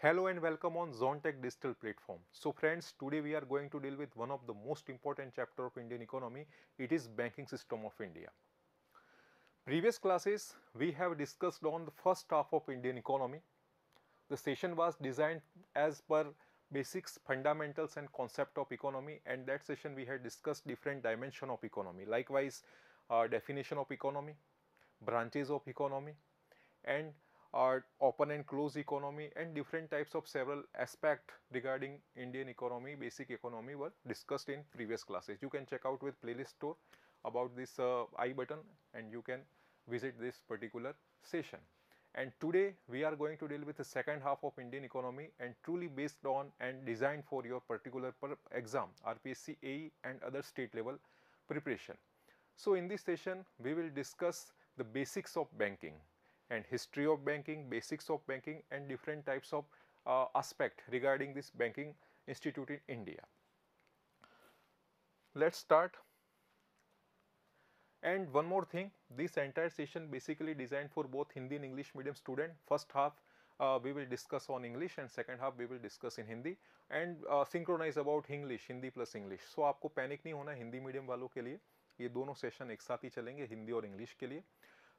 Hello and welcome on Zontech Digital Platform. So friends, today we are going to deal with one of the most important chapter of Indian economy. It is banking system of India. Previous classes, we have discussed on the first half of Indian economy. The session was designed as per basics, fundamentals and concept of economy and that session we had discussed different dimension of economy. Likewise, uh, definition of economy, branches of economy and or open and closed economy and different types of several aspect regarding Indian economy, basic economy were discussed in previous classes. You can check out with playlist store about this uh, I button and you can visit this particular session. And today we are going to deal with the second half of Indian economy and truly based on and designed for your particular exam RPSC AE and other state level preparation. So in this session we will discuss the basics of banking and history of banking, basics of banking and different types of uh, aspect regarding this banking institute in India. Let's start. And one more thing, this entire session basically designed for both Hindi and English medium student. First half uh, we will discuss on English and second half we will discuss in Hindi and uh, synchronize about English, Hindi plus English. So aapko panic nahi hona hindi medium walon ke liye ये दोनों session एक साथ ही चलेंगे हिंदी और English के लिए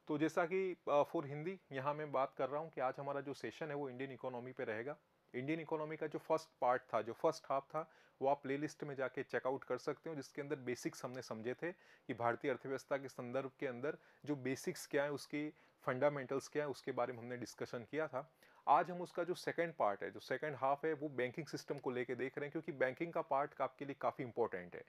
तो जैसा कि फॉर हिंदी यहाँ मैं बात कर रहा हूँ कि आज हमारा जो सेशन है वो इंडियन इकोनॉमी पे रहेगा इंडियन इकोनॉमी का जो फर्स्ट पार्ट था जो फर्स्ट हाफ था वो आप लिस्ट में जाके चेकआउट कर सकते हो जिसके अंदर बेसिक्स हमने समझे थे कि भारतीय अर्थव्यवस्था के संदर्भ के अंदर जो बेसिक्स क्या है उसकी फंडामेंटल्स क्या है उसके बारे में हमने डिस्कशन किया था आज हम उसका जो सेकंड पार्ट है जो सेकंड हाफ है वो बैंकिंग सिस्टम को लेके देख रहे हैं क्योंकि बैंकिंग का पार्ट आपके लिए काफ़ी इंपॉर्टेंट है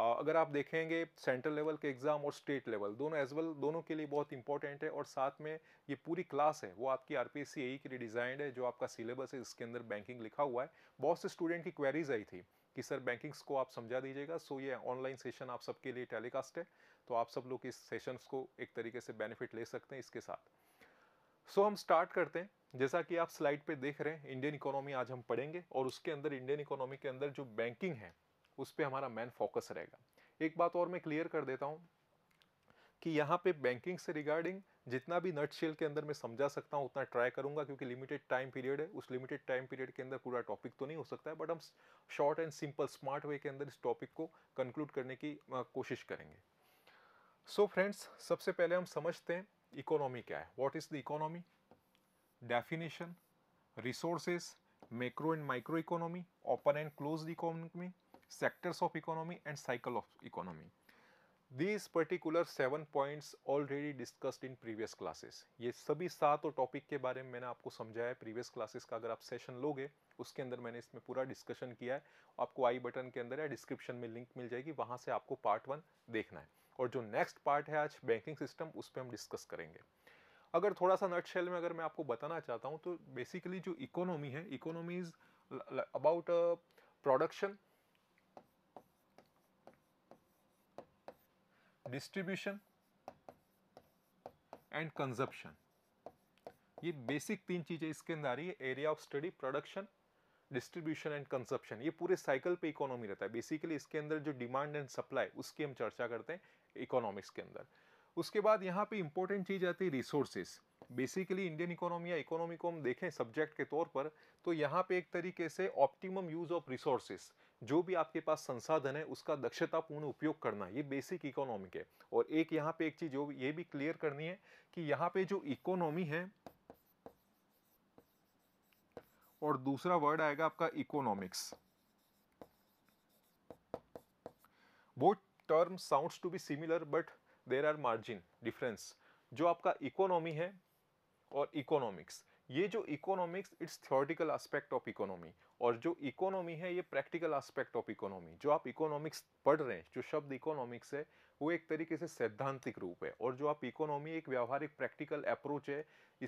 अगर आप देखेंगे सेंट्रल लेवल के एग्ज़ाम और स्टेट लेवल दोनों एज वेल दोनों के लिए बहुत इंपॉर्टेंट है और साथ में ये पूरी क्लास है वो आपकी आर पी e के लिए डिज़ाइंड है जो आपका सिलेबस है इसके अंदर बैंकिंग लिखा हुआ है बहुत से स्टूडेंट की क्वेरीज आई थी कि सर बैंकिंग्स को आप समझा दीजिएगा सो ये ऑनलाइन सेशन आप सबके लिए टेलीकास्ट है तो आप सब लोग इस सेशंस को एक तरीके से बेनिफिट ले सकते हैं इसके साथ सो so, हम स्टार्ट करते हैं जैसा कि आप स्लाइड पे देख रहे हैं इंडियन इकोनॉमी आज हम पढ़ेंगे और उसके अंदर इंडियन इकोनॉमी के अंदर जो बैंकिंग है उस पर हमारा मेन फोकस रहेगा एक बात और मैं क्लियर कर देता हूँ कि यहाँ पे बैंकिंग से रिगार्डिंग जितना भी नट शेल के अंदर मैं समझा सकता हूँ उतना ट्राई करूँगा क्योंकि लिमिटेड टाइम पीरियड है उस लिमिटेड टाइम पीरियड के अंदर पूरा टॉपिक तो नहीं हो सकता है बट हम short and simple smart way के अंदर इस टॉपिक को कंक्लूड करने की कोशिश करेंगे सो so फ्रेंड्स सबसे पहले हम समझते हैं इकोनॉमी क्या है what is the economy definition resources macro and micro economy open and close economy sectors of economy and cycle of economy. These particular seven points already discussed in previous classes. ये सभी सातों topic के बारे में मैंने आपको समझाया previous classes का अगर आप सेशन लोगे उसके अंदर मैंने इसमें पूरा डिस्कशन किया है आपको आई बटन के अंदर या डिस्क्रिप्शन में लिंक मिल जाएगी वहाँ से आपको पार्ट वन देखना है और जो नेक्स्ट पार्ट है आज बैंकिंग सिस्टम उस पर हम डिस्कस करेंगे अगर थोड़ा सा नट शेल में अगर मैं आपको बताना चाहता हूँ तो बेसिकली जो इकोनॉमी है economy is about production distribution and consumption ये बेसिक तीन चीज़ें इसके अंदर आ रही है area of study production distribution and consumption ये पूरे साइकिल पे इकोनॉमी रहता है बेसिकली इसके अंदर जो डिमांड एंड सप्लाई उसकी हम चर्चा करते हैं इकोनॉमिक्स के अंदर उसके बाद यहाँ पे इंपॉर्टेंट चीज़ आती है रिसोर्सेज बेसिकली इंडियन इकोनॉमी या इकोनॉमी को हम देखें सब्जेक्ट के तौर पर तो यहाँ पे एक तरीके से ऑप्टिमम यूज़ ऑफ रिसोर्सेस जो भी आपके पास संसाधन है उसका दक्षतापूर्ण उपयोग करना ये बेसिक इकोनॉमिक है और एक यहाँ पे एक चीज़ ये भी क्लियर करनी है कि यहाँ पे जो इकोनॉमी है और दूसरा वर्ड आएगा आपका इकोनॉमिक्स वो term sounds to be similar but there are margin difference जो आपका इकोनॉमी है और इकोनॉमिक्स ये जो economics it's theoretical aspect of economy और जो इकोनॉमी है ये प्रैक्टिकल एस्पेक्ट ऑफ इकोनॉमी जो आप इकोनॉमिक्स पढ़ रहे हैं जो शब्द इकोनॉमिक्स है वो एक तरीके से सैद्धांतिक रूप है और जो आप इकोनॉमी एक व्यवहारिक प्रैक्टिकल अप्रोच है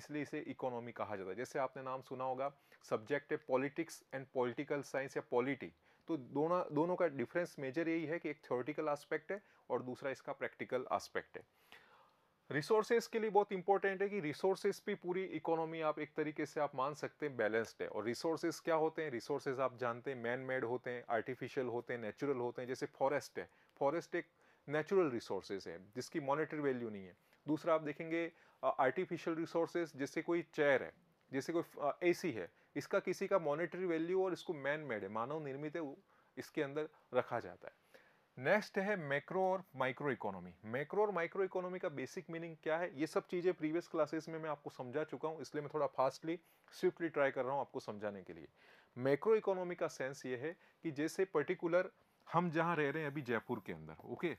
इसलिए इसे इकोनॉमी कहा जाता है जैसे आपने नाम सुना होगा सब्जेक्ट है पॉलिटिक्स एंड पॉलिटिकल साइंस या पॉलिटी तो दोनों दोनों का डिफरेंस मेजर यही है कि एक थियोरटिकल आस्पेक्ट है और दूसरा इसका प्रैक्टिकल आस्पेक्ट है रिसोर्सेज के लिए बहुत इंपॉर्टेंट है कि रिसोर्सेज पे पूरी इकोनॉमी आप एक तरीके से आप मान सकते हैं बैलेंस्ड है और रिसोर्सेज क्या होते हैं रिसोर्सेज आप जानते हैं मैन मेड होते हैं आर्टिफिशियल होते हैं नेचुरल होते हैं जैसे फॉरेस्ट है फॉरेस्ट एक नेचुरल रिसोर्सेज है जिसकी मॉनिटरी वैल्यू नहीं है दूसरा आप देखेंगे आर्टिफिशियल रिसोर्सेज जैसे कोई चेयर है जैसे कोई ए है इसका किसी का मॉनिटरी वैल्यू और इसको मैन मेड है मानव निर्मित है इसके अंदर रखा जाता है नेक्स्ट है मैक्रो और माइक्रो इकोनॉमी मैक्रो और माइक्रो इकोनॉमी का बेसिक मीनिंग क्या है ये सब चीज़ें प्रीवियस क्लासेस में मैं आपको समझा चुका हूँ इसलिए मैं थोड़ा फास्टली स्विफ्टली ट्राई कर रहा हूँ आपको समझाने के लिए मैक्रो इकोनॉमी का सेंस ये है कि जैसे पर्टिकुलर हम जहाँ रह रहे हैं अभी जयपुर के अंदर ओके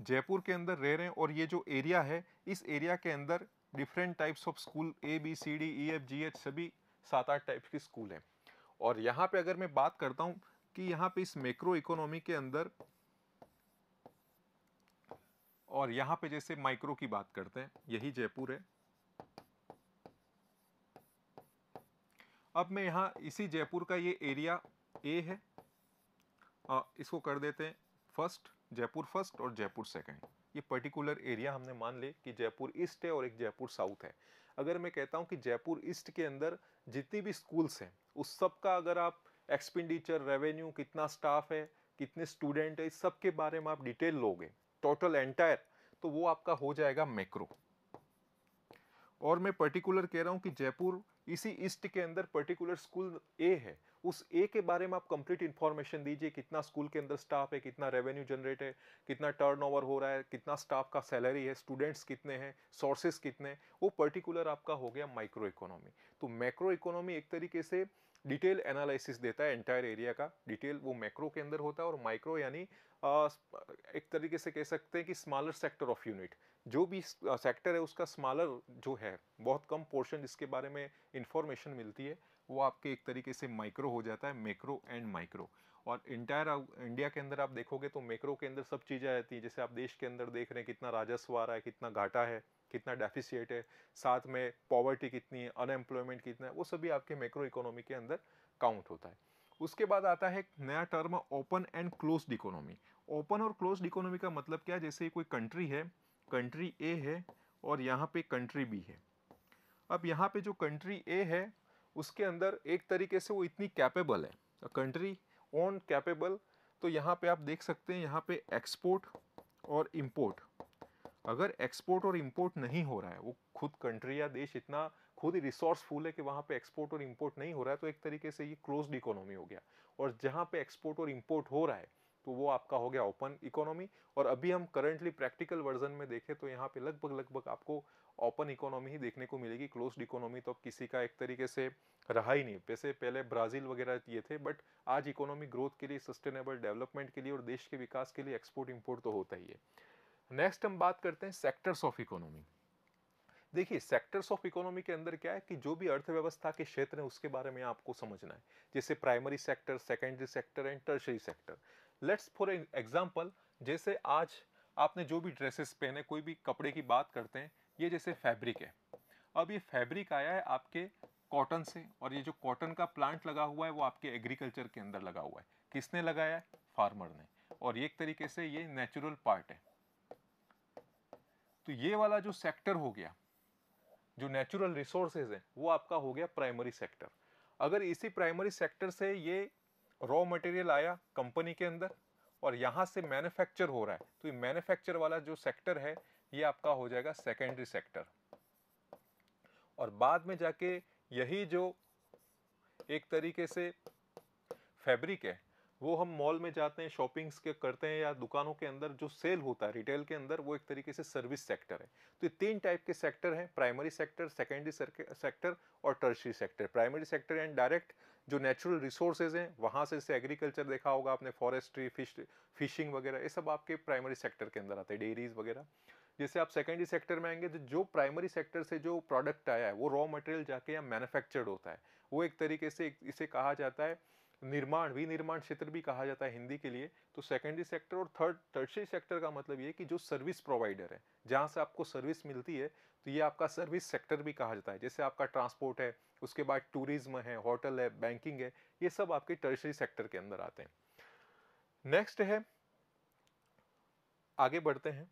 जयपुर के अंदर रह रहे हैं और ये जो एरिया है इस एरिया के अंदर different types of school A B C D E F G H सभी सात आठ टाइप के स्कूल हैं और यहाँ पे अगर मैं बात करता हूँ कि यहाँ पे इस मैक्रो इकोनॉमी के अंदर और यहाँ पे जैसे माइक्रो की बात करते हैं यही जयपुर है अब मैं यहाँ इसी जयपुर का ये एरिया ए है आ, इसको कर देते हैं फर्स्ट जयपुर फर्स्ट और जयपुर सेकंड ये पर्टिकुलर एरिया हमने मान ले कि जयपुर ईस्ट है और एक जयपुर साउथ है अगर मैं कहता हूँ कि जयपुर ईस्ट के अंदर जितनी भी स्कूल्स हैं उस सब का अगर आप एक्सपेंडिचर रेवेन्यू कितना स्टाफ है कितने स्टूडेंट है इस सब के बारे में आप डिटेल लोगे टोटल एंटायर तो वो आपका हो जाएगा मैक्रो और मैं पर्टिकुलर कह रहा हूँ कि जयपुर इसी ईस्ट के अंदर पर्टिकुलर स्कूल ए है उस ए के बारे में आप कंप्लीट इन्फॉर्मेशन दीजिए कितना स्कूल के अंदर स्टाफ है कितना रेवेन्यू जनरेट है कितना टर्नओवर हो रहा है कितना स्टाफ का सैलरी है स्टूडेंट्स कितने हैं सोर्सेस कितने वो पर्टिकुलर आपका हो गया माइक्रो इकोनॉमी तो मैक्रो इकोनॉमी एक तरीके से डिटेल एनालिसिस देता है एंटायर एरिया का डिटेल वो मैक्रो के अंदर होता है और माइक्रो यानी एक तरीके से कह सकते हैं कि स्मॉलर सेक्टर ऑफ यूनिट जो भी सेक्टर है उसका स्मॉलर जो है बहुत कम पोर्शन जिसके बारे में इंफॉर्मेशन मिलती है वो आपके एक तरीके से माइक्रो हो जाता है मैक्रो एंड माइक्रो और इंटायर इंडिया के अंदर आप देखोगे तो मैक्रो के अंदर सब चीज़ें रहती हैं जैसे आप देश के अंदर देख रहे हैं कितना राजस्व आ रहा है कितना घाटा है कितना डेफिशिएट है साथ में पॉवर्टी कितनी है अनएम्प्लॉयमेंट कितना है वो सभी आपके मैक्रो इकोनॉमी के अंदर काउंट होता है उसके बाद आता है नया term open and close economy open और क्लोज इकोनॉमी का मतलब क्या है जैसे कोई कंट्री है कंट्री ए है और यहाँ पे कंट्री बी है अब यहाँ पे जो कंट्री ए है उसके अंदर एक तरीके से वो इतनी कैपेबल है कंट्री ओन कैपेबल तो यहाँ पे आप देख सकते हैं यहाँ पे एक्सपोर्ट और इम्पोर्ट अगर एक्सपोर्ट और इम्पोर्ट नहीं हो रहा है वो खुद कंट्री या देश इतना खुद ही रिसोर्सफुल है कि वहाँ पे एक्सपोर्ट और इम्पोर्ट नहीं हो रहा है तो एक तरीके से ये क्लोज्ड इकोनॉमी हो गया और जहाँ पे एक्सपोर्ट और इम्पोर्ट हो रहा है तो वो आपका हो गया ओपन इकोनॉमी और अभी हम करंटली प्रैक्टिकल वर्जन में देखें तो यहाँ पे लगभग लगभग आपको ओपन इकोनॉमी ही देखने को मिलेगी क्लोज्ड इकोनॉमी तो किसी का एक तरीके से रहा ही नहीं वैसे पहले ब्राज़ील वगैरह ये थे बट आज इकोनॉमी ग्रोथ के लिए सस्टेनेबल डेवलपमेंट के लिए और देश के विकास के लिए एक्सपोर्ट इम्पोर्ट तो होता ही है नेक्स्ट हम बात करते हैं सेक्टर्स ऑफ इकोनॉमी देखिए सेक्टर्स ऑफ इकोनॉमी के अंदर क्या है कि जो भी अर्थव्यवस्था के क्षेत्र हैं उसके बारे में आपको समझना है जैसे primary sector secondary sector and tertiary sector let's for example जैसे आज आपने जो भी ड्रेसेस पहने कोई भी कपड़े की बात करते हैं ये जैसे फैब्रिक है अब ये फैब्रिक आया है आपके कॉटन से और ये जो कॉटन का प्लांट लगा हुआ है वो आपके एग्रीकल्चर के अंदर लगा हुआ है किसने लगाया है फार्मर ने और एक तरीके से ये नेचुरल पार्ट है तो ये वाला जो सेक्टर हो गया जो नेचुरल रिसोर्सेज हैं वो आपका हो गया प्राइमरी सेक्टर अगर इसी प्राइमरी सेक्टर से ये रॉ मटेरियल आया कंपनी के अंदर और यहाँ से मैन्युफैक्चर हो रहा है तो ये मैन्युफैक्चर वाला जो सेक्टर है ये आपका हो जाएगा सेकेंडरी सेक्टर और बाद में जाके यही जो एक तरीके से फैब्रिक है वो हम मॉल में जाते हैं शॉपिंग्स के करते हैं या दुकानों के अंदर जो सेल होता है रिटेल के अंदर वो एक तरीके से सर्विस सेक्टर है तो ये तीन टाइप के सेक्टर हैं प्राइमरी सेक्टर सेकेंडरी सेक्टर और tertiary sector primary sector and direct जो नेचुरल रिसोर्सेज हैं वहाँ से जैसे एग्रीकल्चर देखा होगा आपने फॉरेस्ट्री फिश फिशिंग वगैरह ये सब आपके प्राइमरी सेक्टर के अंदर आते हैं डेयरीज वगैरह जैसे आप सेकेंडरी सेक्टर में आएंगे तो जो प्राइमरी सेक्टर से जो प्रोडक्ट आया है वो रॉ मटेरियल जाके या मैन्युफैक्चर्ड होता है वो एक तरीके से इसे कहा जाता है निर्माण विनिर्माण क्षेत्र भी कहा जाता है हिंदी के लिए तो सेकेंडरी सेक्टर और थर्ड टर्सरी सेक्टर का मतलब ये कि जो सर्विस प्रोवाइडर है जहाँ से आपको सर्विस मिलती है तो ये आपका सर्विस सेक्टर भी कहा जाता है जैसे आपका ट्रांसपोर्ट है उसके बाद टूरिज्म है होटल है बैंकिंग है ये सब आपके टर्शरी सेक्टर के अंदर आते हैं नेक्स्ट है आगे बढ़ते हैं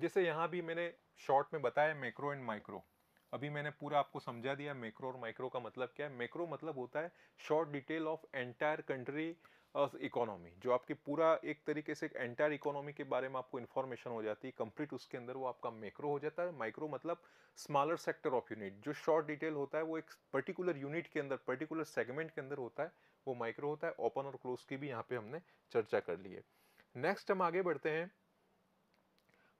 जैसे यहां भी मैंने शॉर्ट में बताया मैक्रो एंड माइक्रो अभी मैंने पूरा आपको समझा दिया मैक्रो और माइक्रो का मतलब क्या है मैक्रो मतलब होता है short detail of entire country economy जो आपकी पूरा एक तरीके से एंटायर इकोनॉमी के बारे में आपको इन्फॉर्मेशन हो जाती है कंप्लीट उसके अंदर वो आपका मैक्रो हो जाता है माइक्रो मतलब स्मॉलर सेक्टर ऑफ यूनिट जो शॉर्ट डिटेल होता है वो एक पर्टिकुलर यूनिट के अंदर पर्टिकुलर सेगमेंट के अंदर होता है वो माइक्रो होता है ओपन और क्लोज की भी यहाँ पे हमने चर्चा कर ली है नेक्स्ट हम आगे बढ़ते हैं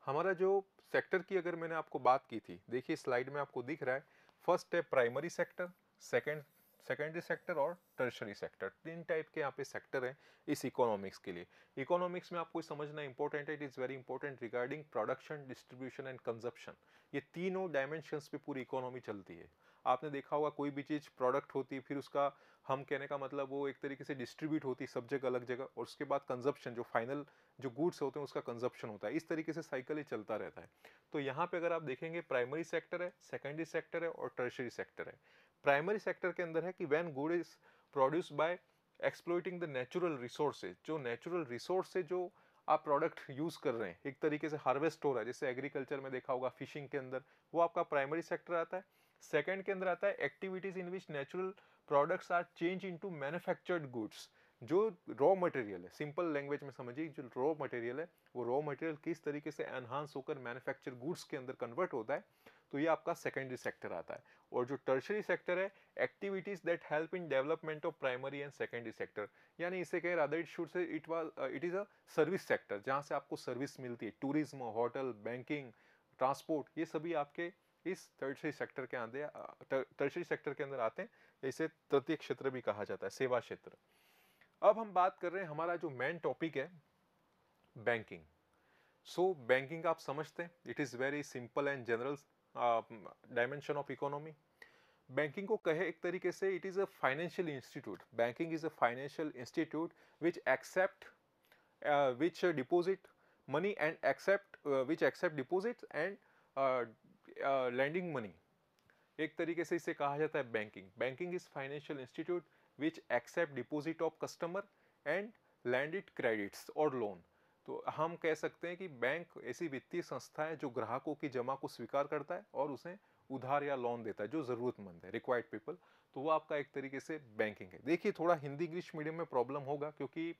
हमारा जो सेक्टर की अगर मैंने आपको बात की थी देखिए स्लाइड में आपको दिख रहा है फर्स्ट है primary sector second secondary sector और टर्शरी सेक्टर तीन टाइप के यहाँ पे सेक्टर हैं इस इकोनॉमिक्स के लिए इकोनॉमिक्स में आपको समझना इंपॉर्टेंट है it is very important regarding production distribution and consumption ये तीनों डायमेंशंस पे पूरी इकोनॉमी चलती है आपने देखा होगा कोई भी चीज़ प्रोडक्ट होती है फिर उसका हम कहने का मतलब वो एक तरीके से डिस्ट्रीब्यूट होती सब जगह अलग जगह और उसके बाद कंजप्शन जो फाइनल जो गुड्स होते हैं उसका कंजप्शन होता है इस तरीके से साइकिल ही चलता रहता है तो यहाँ पे अगर आप देखेंगे प्राइमरी सेक्टर है सेकेंडरी सेक्टर है और टर्शरी सेक्टर है प्राइमरी सेक्टर के अंदर है कि when good is produce by exploiting the natural resources जो नेचुरल रिसोर्स से जो आप प्रोडक्ट यूज़ कर रहे हैं एक तरीके से हार्वेस्ट हो रहा है जैसे एग्रीकल्चर में देखा होगा फिशिंग के अंदर वो आपका प्राइमरी सेक्टर आता है सेकेंड के अंदर आता है activities in which natural products are change into manufactured goods जो रॉ मटेरियल है सिंपल लैंग्वेज में समझिए जो रॉ मटेरियल है वो रॉ मटेरियल किस तरीके से एनहांस होकर मैन्युफैक्चर गुड्स के अंदर कन्वर्ट होता है तो ये आपका सेकेंडरी सेक्टर आता है और जो टर्शरी सेक्टर है activities that help in development of primary and secondary sector यानी इसे कहें रहा it should say it was it is a service sector जहाँ से आपको सर्विस मिलती है टूरिज्म होटल बैंकिंग ट्रांसपोर्ट ये सभी आपके इस टर्शरी सेक्टर के अंदर टर्शरी सेक्टर के अंदर आते हैं इसे तृतीय क्षेत्र भी कहा जाता है सेवा क्षेत्र अब हम बात कर रहे हैं हमारा जो मेन टॉपिक है बैंकिंग सो बैंकिंग आप समझते हैं it is very simple and general dimension of economy banking को कहे एक तरीके से it is a financial institute banking is a financial institute which accept which deposit money and accept which accept deposit and lending money एक तरीके से इसे कहा जाता है banking banking is financial institute which accept deposit of customer and landed credits और loan तो हम कह सकते हैं कि बैंक ऐसी वित्तीय संस्था है जो ग्राहकों की जमा को स्वीकार करता है और उसे उधार या लोन देता है जो ज़रूरतमंद है रिक्वायर्ड पीपल तो वो आपका एक तरीके से बैंकिंग है देखिए थोड़ा हिंदी इंग्लिश मीडियम में प्रॉब्लम होगा क्योंकि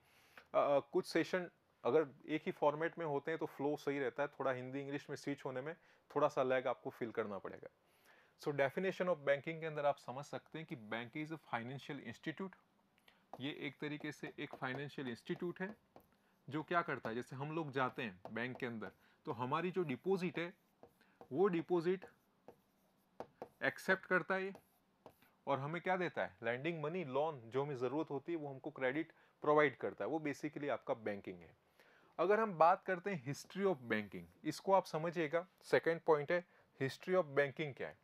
आ, कुछ सेशन अगर एक ही फॉर्मेट में होते हैं तो फ्लो सही रहता है थोड़ा हिंदी इंग्लिश में स्विच होने में थोड़ा सा लैग आपको फील करना पड़ेगा सो डेफिनेशन ऑफ बैंकिंग के अंदर आप समझ सकते हैं कि bank is a financial institute ये एक तरीके से एक फाइनेंशियल इंस्टीट्यूट है जो क्या करता है जैसे हम लोग जाते हैं बैंक के अंदर तो हमारी जो डिपॉजिट है वो डिपॉजिट एक्सेप्ट करता है और हमें क्या देता है लैंडिंग मनी लोन जो हमें ज़रूरत होती है वो हमको क्रेडिट प्रोवाइड करता है वो बेसिकली आपका बैंकिंग है अगर हम बात करते हैं हिस्ट्री ऑफ बैंकिंग इसको आप समझिएगा सेकेंड पॉइंट है हिस्ट्री ऑफ बैंकिंग क्या है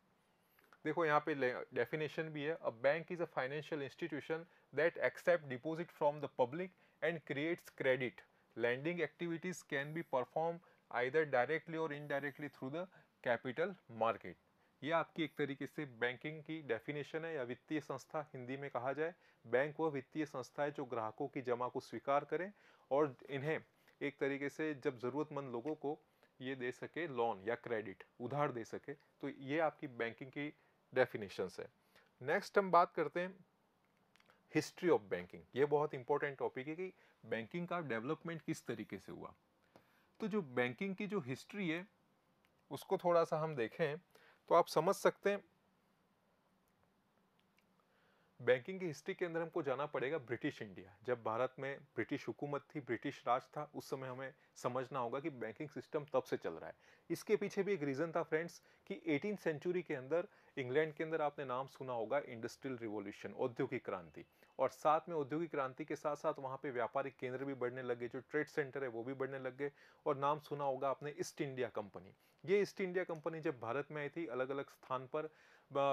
देखो यहाँ पे डेफिनेशन भी है a bank is a financial institution that accept deposit from the public and creates credit lending activities can be perform either directly or indirectly through the capital market ये आपकी एक तरीके से बैंकिंग की डेफिनेशन है या वित्तीय संस्था हिंदी में कहा जाए बैंक वह वित्तीय संस्था है जो ग्राहकों की जमा को स्वीकार करें और इन्हें एक तरीके से जब ज़रूरतमंद लोगों को ये दे सके लोन या क्रेडिट उधार दे सके तो ये आपकी बैंकिंग की डेफिनेशन है नेक्स्ट हम बात करते हैं हिस्ट्री ऑफ बैंकिंग ये बहुत इंपॉर्टेंट टॉपिक है कि बैंकिंग का डेवलपमेंट किस तरीके से हुआ तो जो बैंकिंग की जो हिस्ट्री है उसको थोड़ा सा हम देखें तो आप समझ सकते हैं बैंकिंग की हिस्ट्री के अंदर हमको जाना पड़ेगा ब्रिटिश इंडिया जब भारत में ब्रिटिश हुकूमत थी ब्रिटिश राज था उस समय हमें समझना होगा कि बैंकिंग सिस्टम तब से चल रहा है इसके पीछे भी एक रीज़न था फ्रेंड्स कि एटीन सेंचुरी के अंदर इंग्लैंड के अंदर आपने नाम सुना होगा इंडस्ट्रियल रिवोल्यूशन औद्योगिक क्रांति और साथ में औद्योगिक क्रांति के साथ साथ वहाँ पे व्यापारिक केंद्र भी बढ़ने लगे जो ट्रेड सेंटर है वो भी बढ़ने लग गए और नाम सुना होगा आपने ईस्ट इंडिया कंपनी ये ईस्ट इंडिया कंपनी जब भारत में आई थी अलग अलग स्थान पर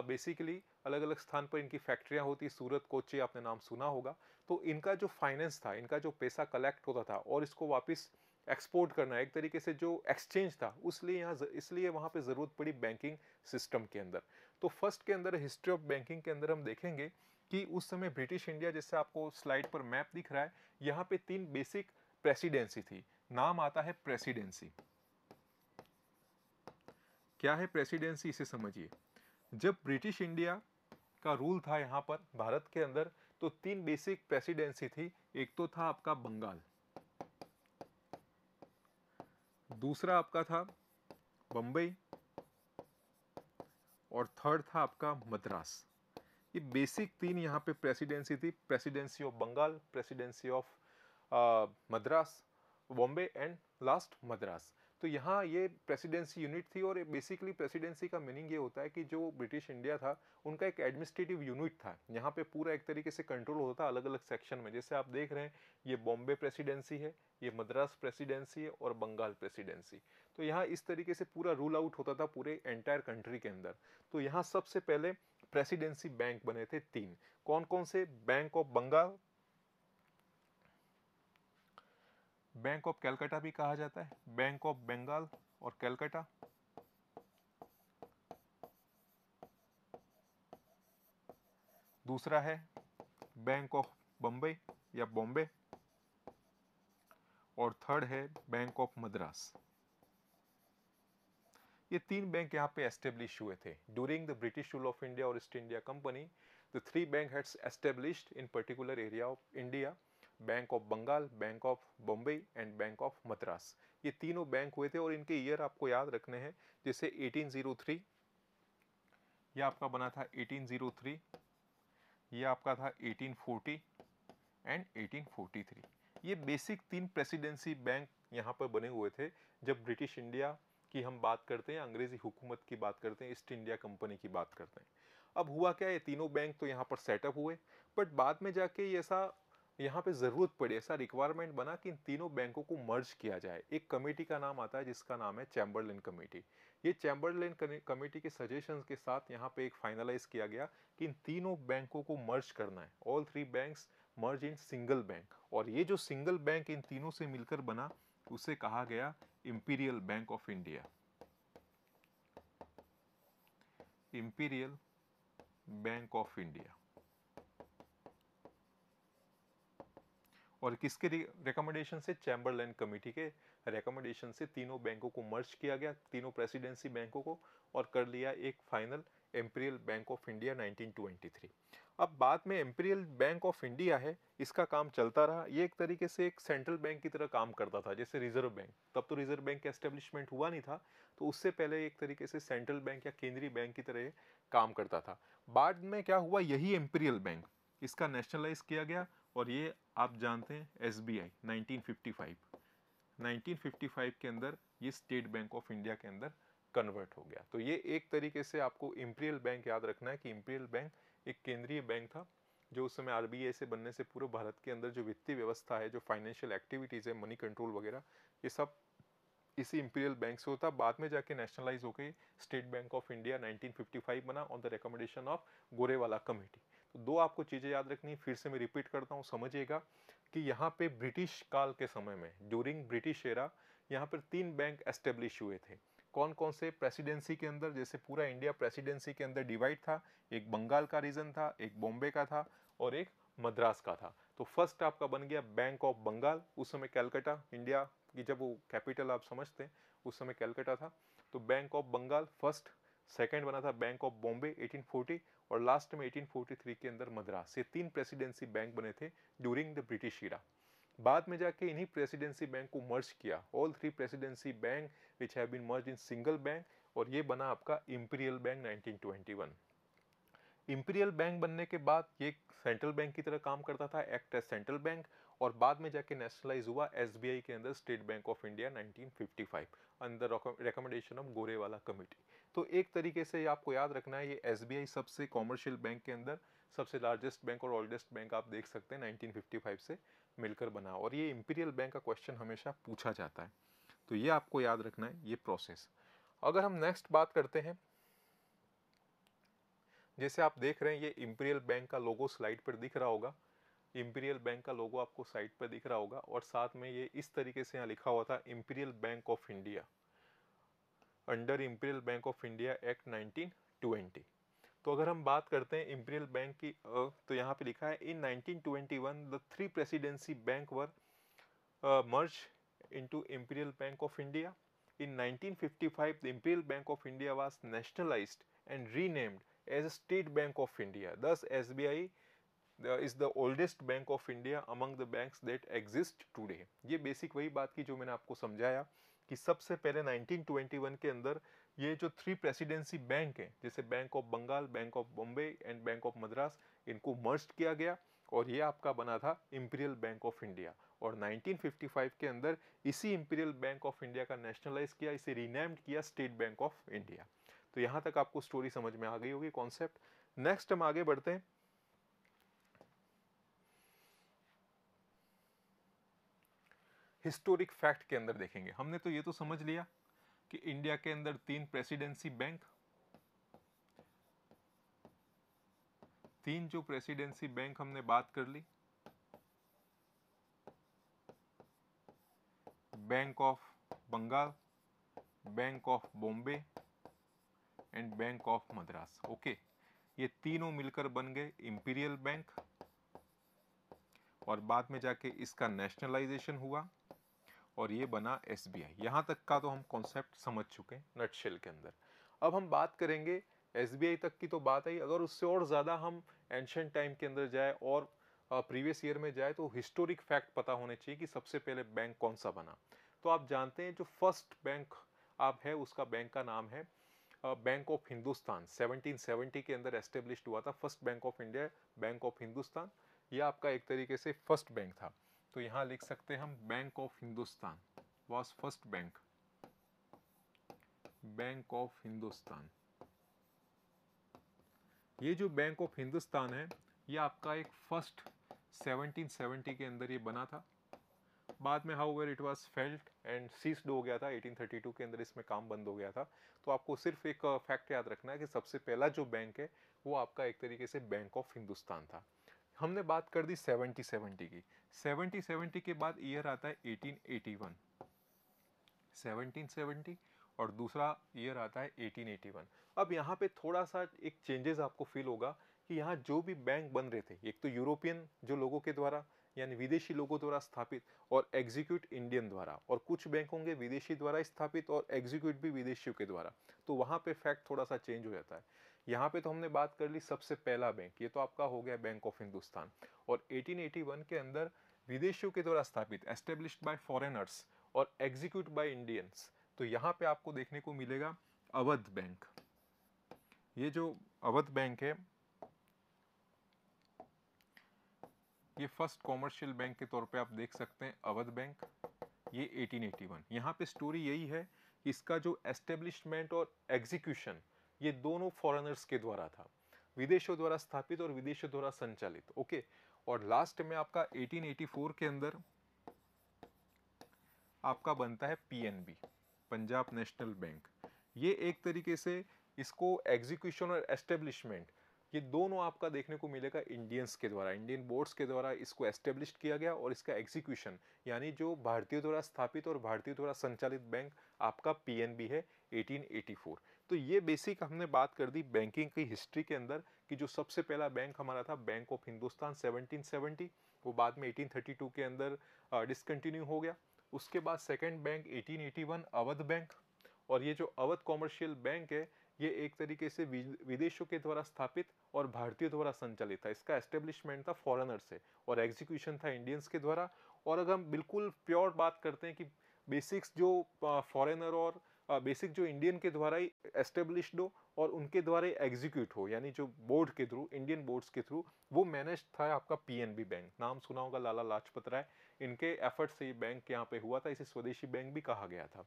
बेसिकली अलग अलग स्थान पर इनकी फैक्ट्रियाँ होती सूरत कोची आपने नाम सुना होगा तो इनका जो फाइनेंस था इनका जो पैसा कलेक्ट होता था और इसको वापस एक्सपोर्ट करना एक तरीके से जो एक्सचेंज था उसलिए यहाँ इसलिए वहाँ पे ज़रूरत पड़ी बैंकिंग सिस्टम के अंदर तो फर्स्ट के अंदर हिस्ट्री ऑफ बैंकिंग के अंदर हम देखेंगे कि उस समय ब्रिटिश इंडिया जैसे आपको स्लाइड पर मैप दिख रहा है यहाँ पे तीन बेसिक प्रेसिडेंसी थी नाम आता है प्रेसिडेंसी क्या है प्रेसिडेंसी इसे समझिए जब ब्रिटिश इंडिया का रूल था यहाँ पर भारत के अंदर तो तीन बेसिक प्रेसिडेंसी थी एक तो था आपका बंगाल दूसरा आपका था बंबई और थर्ड था आपका मद्रास ये बेसिक तीन यहाँ पे प्रेसिडेंसी थी presidency of Bengal presidency of Madras Bombay and last Madras तो यहाँ ये प्रेसिडेंसी यूनिट थी और बेसिकली प्रेसिडेंसी का मीनिंग ये होता है कि जो ब्रिटिश इंडिया था उनका एक एडमिनिस्ट्रेटिव यूनिट था यहाँ पे पूरा एक तरीके से कंट्रोल होता था अलग अलग सेक्शन में जैसे आप देख रहे हैं ये बॉम्बे प्रेसिडेंसी है ये मद्रास प्रेसिडेंसी है और बंगाल प्रेसिडेंसी तो यहाँ इस तरीके से पूरा रूल आउट होता था पूरे एंटायर कंट्री के अंदर तो यहाँ सबसे पहले प्रेसिडेंसी बैंक बने थे तीन कौन कौन से Bank of Bengal Bank of Calcutta भी कहा जाता है बैंक ऑफ बंगाल और कैलकाटा दूसरा है बैंक ऑफ बंबई या बॉम्बे और थर्ड है बैंक ऑफ मद्रास ये तीन बैंक यहाँ पे एस्टेब्लिश हुए थे during the British rule of India और East India Company the three bank had established in particular area of India Bank of Bengal Bank of Bombay and bank of Madras ये तीनों बैंक हुए थे और इनके ईयर आपको याद रखने हैं जैसे 1803 ये आपका बना था 1803 ये आपका था 1840 एंड 1843 ये बेसिक तीन प्रेसिडेंसी बैंक यहाँ पर बने हुए थे जब ब्रिटिश इंडिया कि हम बात करते हैं अंग्रेज़ी हुकूमत की बात करते हैं ईस्ट इंडिया कंपनी की बात करते हैं अब हुआ क्या ये तीनों बैंक तो यहाँ पर सेटअप हुए बट बाद में जाके ये ऐसा यहाँ पे ज़रूरत पड़ी ऐसा रिक्वायरमेंट बना कि इन तीनों बैंकों को मर्ज किया जाए एक कमेटी का नाम आता है जिसका नाम है चैम्बरलेन कमेटी ये चैम्बरलेन कमेटी के सजेशन के साथ यहाँ पे एक फाइनलाइज किया गया कि इन तीनों बैंकों को मर्ज करना है all three banks merge in single bank और ये जो सिंगल बैंक इन तीनों से मिलकर बना उसे कहा गया Imperial Bank of India Imperial Bank of India और किसके रिकमेंडेशन से चैम्बरलैंड कमेटी के रिकमेंडेशन से तीनों बैंकों को मर्ज किया गया तीनों प्रेसिडेंसी बैंकों को और कर लिया एक final Imperial Bank of India 1923 अब बाद में एम्पीरियल बैंक ऑफ इंडिया है इसका काम चलता रहा ये एक तरीके से एक सेंट्रल बैंक की तरह काम करता था जैसे रिजर्व बैंक तब तो रिजर्व बैंक का एस्टेब्लिशमेंट हुआ नहीं था तो उससे पहले एक तरीके से सेंट्रल बैंक या केंद्रीय बैंक की तरह काम करता था बाद में क्या हुआ यही एम्पीरियल बैंक इसका नेशनलाइज किया गया और ये आप जानते हैं एस बी आई के अंदर ये स्टेट बैंक ऑफ इंडिया के अंदर कन्वर्ट हो गया तो ये एक तरीके से आपको इम्पीरियल बैंक याद रखना है कि इम्पीरियल बैंक एक केंद्रीय बैंक था जो उस समय आर से बनने से पूरे भारत के अंदर जो वित्तीय व्यवस्था है जो फाइनेंशियल एक्टिविटीज़ है मनी कंट्रोल वगैरह ये सब इसी इंपीरियल बैंक से होता बाद में जाके नेशनलाइज होके स्टेट बैंक ऑफ इंडिया 1955 बना on the recommendation of Gorewala Committee तो दो आपको चीज़ें याद रखनी फिर से मैं रिपीट करता हूँ समझिएगा कि यहाँ पे ब्रिटिश काल के समय में ड्यूरिंग ब्रिटिश एरा यहाँ पर तीन बैंक एस्टेब्लिश हुए थे कौन कौन से प्रेसिडेंसी के अंदर जैसे पूरा इंडिया प्रेसिडेंसी के अंदर डिवाइड था एक बंगाल का रीजन था एक बॉम्बे का था और एक मद्रास का था तो फर्स्ट आपका बन गया बैंक ऑफ बंगाल उस समय कैलकाटा इंडिया की जब वो कैपिटल आप समझते हैं उस समय कैलकाटा था तो Bank of Bengal first second बना था बैंक ऑफ बॉम्बे 1840 और लास्ट में 1843 के अंदर मद्रास ये तीन प्रेसिडेंसी बैंक बने थे ड्यूरिंग द ब्रिटिश ईरा बाद में जाके इन्हीं प्रेसिडेंसी बैंक को मर्ज किया all three presidency bank which have been merge in single bank और ये बना आपका इम्पीरियल बैंक 1921 इम्पीरियल बैंक बनने के बाद ये सेंट्रल बैंक की तरह काम करता था एक्ट एज सेंट्रल बैंक और बाद में जाके नेशनलाइज हुआ एस के अंदर स्टेट बैंक ऑफ इंडिया 1955 अंदर रिकमेंडेशन ऑफ गोरेवाला कमेटी तो एक तरीके से आपको याद रखना है ये एस सबसे कॉमर्शियल बैंक के अंदर सबसे लार्जेस्ट बैंक और ओल्डेस्ट बैंक आप देख सकते हैं 1955 से मिलकर बना और ये इम्पीरियल बैंक का क्वेश्चन हमेशा पूछा जाता है तो ये आपको याद रखना है ये प्रोसेस अगर हम नेक्स्ट बात करते हैं जैसे आप देख रहे हैं ये इम्पीरियल बैंक का लोगो स्लाइड पर दिख रहा होगा इम्पीरियल बैंक का लोगो आपको साइड पर दिख रहा होगा और साथ में ये इस तरीके से यहाँ लिखा हुआ था Imperial Bank of India under Imperial Bank of India Act 1920 तो अगर हम बात करते हैं इम्पीरियल बैंक की तो यहाँ पे लिखा है in 1921 the three presidency bank were merge into Imperial Bank of India in 1955 the Imperial Bank of India was nationalised and renamed as State Bank of India this S is the oldest bank of India among the bank that exist today ये basic वही बात की जो मैंने आपको समझाया कि सबसे पहले 1921 के अंदर ये जो थ्री प्रेसिडेंसी बैंक हैं जैसे Bank of Bengal Bank of Bombay and bank of Madras इनको मर्ज किया गया और ये आपका बना था इम्पीरियल बैंक ऑफ इंडिया और 1955 के अंदर इसी इम्पीरियल बैंक ऑफ इंडिया का नेशनलाइज किया इसे रीनेम्ड किया स्टेट बैंक ऑफ इंडिया तो यहाँ तक आपको स्टोरी समझ में आ गई होगी कॉन्सेप्ट नेक्स्ट हम आगे बढ़ते हैं हिस्टोरिक फैक्ट के अंदर देखेंगे हमने तो ये तो समझ लिया कि इंडिया के अंदर तीन प्रेसिडेंसी बैंक तीन जो प्रेसिडेंसी बैंक हमने बात कर ली Bank of Bengal Bank of Bombay and bank of Madras okay ये तीनों मिलकर बन गए इंपीरियल बैंक और बाद में जाके इसका नेशनलाइजेशन हुआ और ये बना एस बी आई यहाँ तक का तो हम कॉन्सेप्ट समझ चुके हैं नटशेल के अंदर अब हम बात करेंगे एस बी आई तक की तो बात आई अगर उससे और ज़्यादा हम एंशंट टाइम के अंदर जाए और प्रीवियस ईयर में जाए तो हिस्टोरिक फैक्ट पता होने चाहिए कि सबसे पहले बैंक कौन सा बना तो आप जानते हैं जो फर्स्ट बैंक आप है उसका बैंक का नाम है बैंक ऑफ हिंदुस्तान 1770 के अंदर एस्टेब्लिश हुआ था first bank of India Bank of Hindustan यह आपका एक तरीके से फर्स्ट बैंक था तो यहां लिख सकते हैं हम Bank of Hindustan was first bank Bank of Hindustan ये जो बैंक ऑफ हिंदुस्तान है ये आपका एक फर्स्ट 1770 के अंदर ये बना था बाद में how it was felt and ceased हो गया था 1832 के अंदर इसमें काम बंद हो गया था तो आपको सिर्फ एक फैक्ट uh, याद रखना है कि सबसे पहला जो बैंक है वो आपका एक तरीके से बैंक ऑफ हिंदुस्तान था हमने बात कर दी सेवेंटी सेवेंटी की सेवेंटी सेवेंटी के बाद ईयर आता है eighteen eighty one seventeen seventy और दूसरा ईयर आता है एटीन एटी वन अब यहाँ पे थोड़ा सा एक चेंजेस आपको फील होगा कि यहाँ जो भी बैंक बन रहे थे एक तो यूरोपियन जो लोगों के द्वारा यानी विदेशी लोगों द्वारा स्थापित और एग्जीक्यूट इंडियन द्वारा और कुछ बैंक होंगे विदेशी द्वारा स्थापित और एग्जीक्यूट भी विदेशियों के द्वारा तो वहाँ पे फैक्ट थोड़ा सा चेंज हो जाता है यहाँ पे तो हमने बात कर ली सबसे पहला बैंक ये तो आपका हो गया बैंक ऑफ हिंदुस्तान और 1881 के अंदर विदेशियों के द्वारा स्थापित एस्टेब्लिश बाय फॉरेनर्स और एग्जीक्यूट बाय इंडियंस तो यहाँ पे आपको देखने को मिलेगा अवध बैंक ये जो अवध बैंक है ये फर्स्ट कॉमर्शियल बैंक के तौर पर आप देख सकते हैं अवध बैंक ये 1881 यहाँ पे स्टोरी यही है कि इसका जो एस्टेब्लिशमेंट और एग्जीक्यूशन ये दोनों फॉरेनर्स के द्वारा था विदेशों द्वारा स्थापित और विदेशों द्वारा संचालित ओके और लास्ट में आपका 1884 के अंदर आपका बनता है पीएनबी पंजाब नेशनल बैंक ये एक तरीके से इसको एग्जीक्यूशन और एस्टेब्लिशमेंट ये दोनों आपका देखने को मिलेगा इंडियंस के द्वारा इंडियन बोर्ड्स के द्वारा इसको एस्टेब्लिश किया गया और इसका एग्जीक्यूशन यानी जो भारतीय द्वारा स्थापित और भारतीय द्वारा संचालित बैंक आपका पीएनबी है 1884 तो ये बेसिक हमने बात कर दी बैंकिंग की हिस्ट्री के अंदर कि जो सबसे पहला बैंक हमारा था बैंक ऑफ हिंदुस्तान 1770 वो बाद में 1832 के अंदर डिसकंटिन्यू हो गया उसके बाद सेकंड बैंक 1881 अवध बैंक और ये जो अवध कॉमर्शियल बैंक है ये एक तरीके से विदेशों के द्वारा स्थापित और भारतीय द्वारा संचालित था इसका एस्टेब्लिशमेंट था फॉरनर से और एग्जीक्यूशन था इंडियंस के द्वारा और अगर हम बिल्कुल प्योर बात करते हैं कि बेसिक्स जो फॉरेनर और बेसिक जो इंडियन के द्वारा ही एस्टेब्लिश हो और उनके द्वारा एग्जीक्यूट हो यानी जो बोर्ड के थ्रू इंडियन बोर्ड्स के थ्रू वो मैनेज था आपका पीएनबी बैंक नाम सुना होगा लाला लाजपत राय इनके एफर्ट से ये बैंक यहाँ पे हुआ था इसे स्वदेशी बैंक भी कहा गया था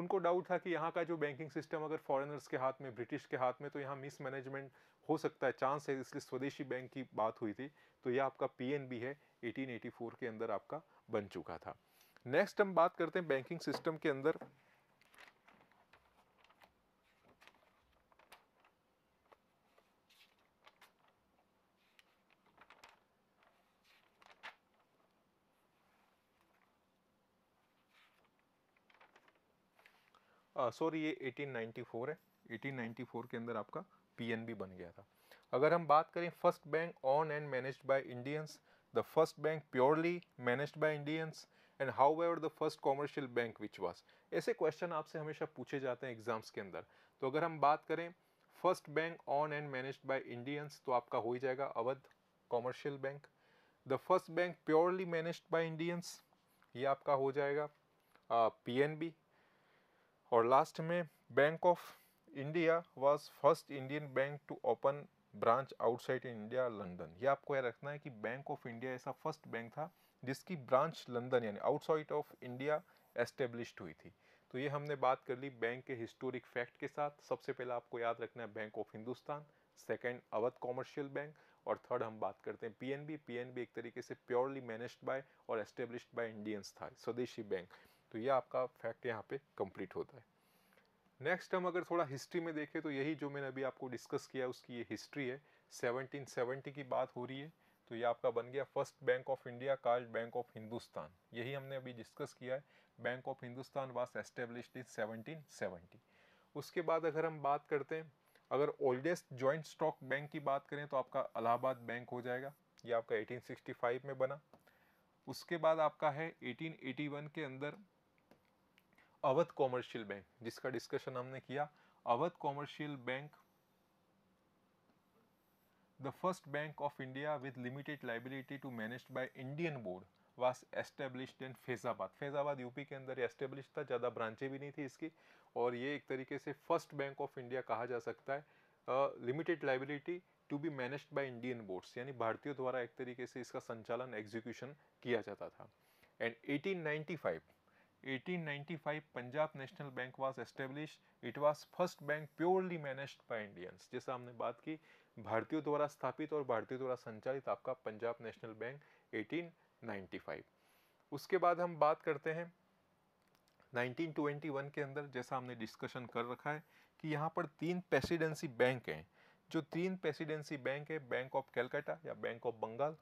उनको डाउट था कि यहाँ का जो बैंकिंग सिस्टम अगर फॉरेनर्स के हाथ में ब्रिटिश के हाथ में तो यहाँ मिसमैनेजमेंट हो सकता है चांस है इसलिए स्वदेशी बैंक की बात हुई थी तो यह आपका पी है एटीन के अंदर आपका बन चुका था नेक्स्ट हम बात करते हैं बैंकिंग सिस्टम के अंदर सॉरी ये 1894 है 1894 के अंदर आपका पीएनबी बन गया था अगर हम बात करें first bank on and managed by Indians the first bank purely managed by Indians and how way the first commercial bank which was ऐसे क्वेश्चन आपसे हमेशा पूछे जाते हैं एग्जाम्स के अंदर तो अगर हम बात करें first bank on and managed by Indians तो आपका हो ही जाएगा Awadh commercial bank the first bank purely managed by Indians ये आपका हो जाएगा पी एन बी और लास्ट में bank of India was first Indian bank to open branch outside India London ये आपको याद रखना है कि बैंक ऑफ इंडिया ऐसा फर्स्ट बैंक था जिसकी ब्रांच लंदन यानी आउटसाइड ऑफ इंडिया एस्टेब्लिश हुई थी तो ये हमने बात कर ली बैंक के हिस्टोरिक फैक्ट के साथ सबसे पहला आपको याद रखना है bank of Hindustan second Awadh commercial bank और थर्ड हम बात करते हैं पीएनबी पीएनबी एक तरीके से प्योरली मैनेज्ड बाय और एस्टेब्लिश्ड बाय इंडियंस था स्वदेशी बैंक तो ये आपका फैक्ट यहाँ पे कंप्लीट होता है नेक्स्ट हम अगर थोड़ा हिस्ट्री में देखें तो यही जो मैंने अभी आपको डिस्कस किया उसकी ये हिस्ट्री है 1770 की बात हो रही है तो ये आपका बन गया first bank of India card bank of Hindustan यही हमने अभी डिस्कस किया है बैंक ऑफ हिंदुस्तान वास एस्टेब्लिश इन सेवनटीन उसके बाद अगर हम बात करते हैं अगर ओल्डेस्ट जॉइंट स्टॉक बैंक की बात करें तो आपका अलाहाबाद बैंक हो जाएगा ये आपका 1865 में बना उसके बाद आपका है 1881 के अंदर अवध कॉमर्शियल बैंक जिसका डिस्कशन हमने किया Awadh commercial bank the first bank of India with limited liability to manage by Indian board was established in Faizabad Faizabad UP के अंदर एस्टेब्लिश था ज़्यादा ब्रांचें भी नहीं थी इसकी और ये एक तरीके से फर्स्ट बैंक ऑफ इंडिया कहा जा सकता है limited liability to be manage by Indian boards यानी भारतीयों द्वारा एक तरीके से इसका संचालन एग्जीक्यूशन किया जाता था and 1895 1895 Punjab national bank was establish it was first bank purely managed by Indians जैसा हमने बात की भारतीयों द्वारा स्थापित और भारतीयों द्वारा संचालित आपका पंजाब नेशनल बैंक 1895 उसके बाद हम बात करते हैं 1921 के अंदर जैसा हमने डिस्कशन कर रखा है कि यहाँ पर तीन प्रेसिडेंसी बैंक हैं जो तीन प्रेसिडेंसी बैंक है बैंक ऑफ कैलकाटा या बैंक ऑफ बंगाल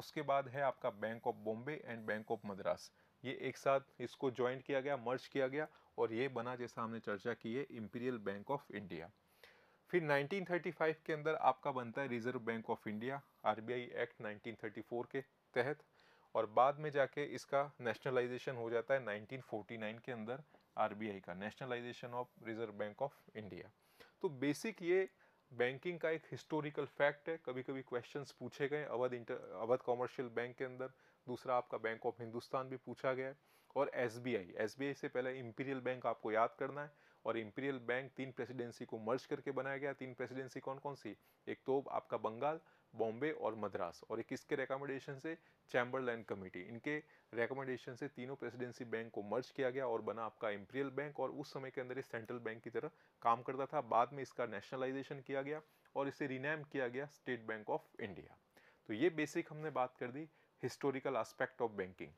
उसके बाद है आपका bank of Bombay and bank of Madras ये एक साथ इसको ज्वाइंट किया गया मर्ज किया गया और ये बना जैसा हमने चर्चा की है इम्पीरियल बैंक ऑफ इंडिया फिर 1935 के अंदर आपका बनता है reserve bank of India RBI act 1934 के तहत और बाद में जाके इसका नेशनलाइजेशन हो जाता है 1949 के अंदर आरबीआई का nationalisation of reserve bank of India तो बेसिक ये बैंकिंग का एक हिस्टोरिकल फैक्ट है कभी कभी क्वेश्चंस पूछे गए Awadh inter Awadh commercial bank के अंदर दूसरा आपका बैंक ऑफ हिंदुस्तान भी पूछा गया है और एस बी से पहले इम्पीरियल बैंक आपको याद करना है और इम्पीरियल बैंक तीन प्रेसिडेंसी को मर्ज करके बनाया गया तीन प्रेसिडेंसी कौन कौन सी एक तो आपका बंगाल बॉम्बे और मद्रास और एक किसके रिकमेंडेशन से चैम्बरलैंड कमेटी इनके रिकमेंडेशन से तीनों प्रेसिडेंसी बैंक को मर्ज किया गया और बना आपका इम्पीरियल बैंक और उस समय के अंदर ये सेंट्रल बैंक की तरह काम करता था बाद में इसका नेशनलाइजेशन किया गया और इसे रिनेम किया गया स्टेट बैंक ऑफ इंडिया तो ये बेसिक हमने बात कर दी historical aspect of banking